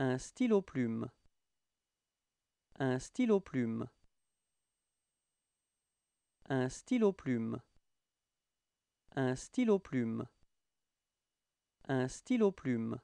Un stylo plume. Un stylo plume. Un stylo plume. Un stylo plume. Un stylo plume.